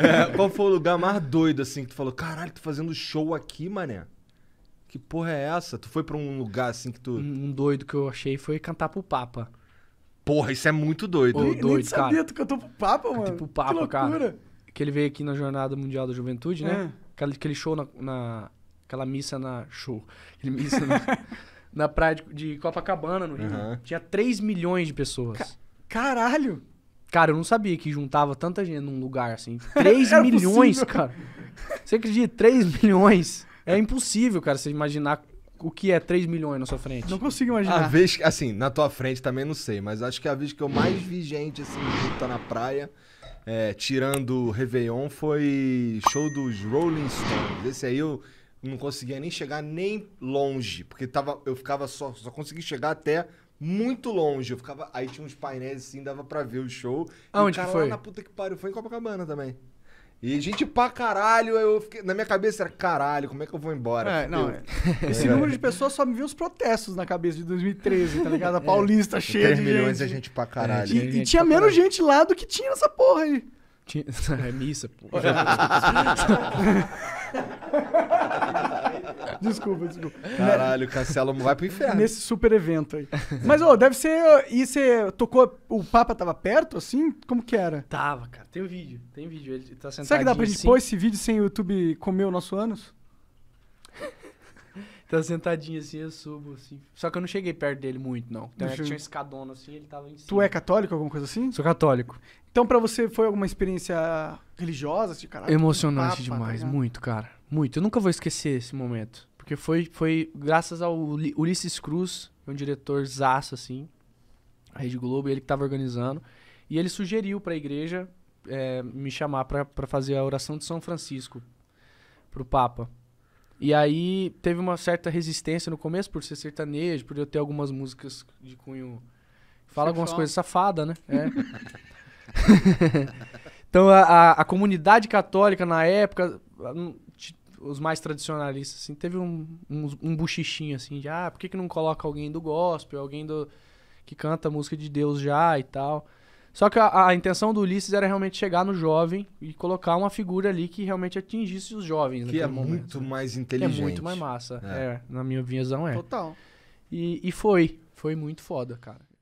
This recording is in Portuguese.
é, qual foi o lugar mais doido, assim, que tu falou, caralho, tô fazendo show aqui, mané? Que porra é essa? Tu foi pra um lugar assim que tu. Um doido que eu achei foi cantar pro Papa. Porra, isso é muito doido. Ô, doido, nem sabia, cara. tu cantou pro Papa, mano. Tipo pro Papa, que cara. Que ele veio aqui na Jornada Mundial da Juventude, né? É. Aquele, aquele show na, na, Aquela missa na. Show. Aquele missa na, na praia de, de Copacabana, no Rio. Uhum. Tinha 3 milhões de pessoas. Ca caralho! Cara, eu não sabia que juntava tanta gente num lugar assim. 3 milhões, cara. Você acredita? 3 milhões. É impossível, cara, você imaginar o que é 3 milhões na sua frente. Não consigo imaginar. A vez, assim, na tua frente também não sei, mas acho que a vez que eu mais vi gente, assim, junta tá na praia, é, tirando Réveillon, foi show dos Rolling Stones. Esse aí eu não conseguia nem chegar nem longe, porque tava, eu ficava só, só consegui chegar até muito longe. Eu ficava. Aí tinha uns painéis assim, dava pra ver o show. Aonde e o cara foi? Lá na puta que pariu, foi em Copacabana também. E gente pra caralho, eu fiquei, na minha cabeça era caralho, como é que eu vou embora? É, não, é. Esse é. número de pessoas só me viu os protestos na cabeça de 2013, tá ligado? A é, Paulista cheia 3 de milhões gente. de é gente pra caralho. e, gente e tinha menos caralho. gente lá do que tinha nessa porra aí. Tinha... É missa, pô. desculpa, desculpa. Caralho, cancela, vai pro inferno. Nesse super evento aí. Mas, ô, deve ser. E você tocou. O Papa tava perto, assim? Como que era? Tava, cara. Tem um vídeo. Tem um vídeo. Ele tá sentado. Será que dá pra gente assim. pôr esse vídeo sem o YouTube comer o nosso ânus? tá sentadinho assim, eu subo, assim. Só que eu não cheguei perto dele muito, não. Então, é tinha um escadona, assim, ele tava em cima. Tu é católico, alguma coisa assim? Sou católico. Então, pra você, foi alguma experiência religiosa, assim, caralho? Emocionante papa, demais, tá muito, cara. Muito. Eu nunca vou esquecer esse momento. Porque foi, foi graças ao Ulisses Cruz, um diretor zaço, assim, a Rede Globo, ele que tava organizando. E ele sugeriu pra igreja é, me chamar para pra fazer a oração de São Francisco pro Papa. E aí teve uma certa resistência no começo por ser sertanejo, por eu ter algumas músicas de cunho. Fala algumas coisas safadas, né? É. então a, a, a, comunidade católica na época, os mais tradicionalistas, assim, teve um, um, um buchichinho assim de ah, por que, que não coloca alguém do gospel, alguém do, que canta música de Deus já e tal. Só que a, a, intenção do Ulisses era realmente chegar no jovem e colocar uma figura ali que realmente atingisse os jovens. Que é momento. muito mais é inteligente. É muito mais massa. É. é. na minha visão é. Total. E, e foi. Foi muito foda, cara.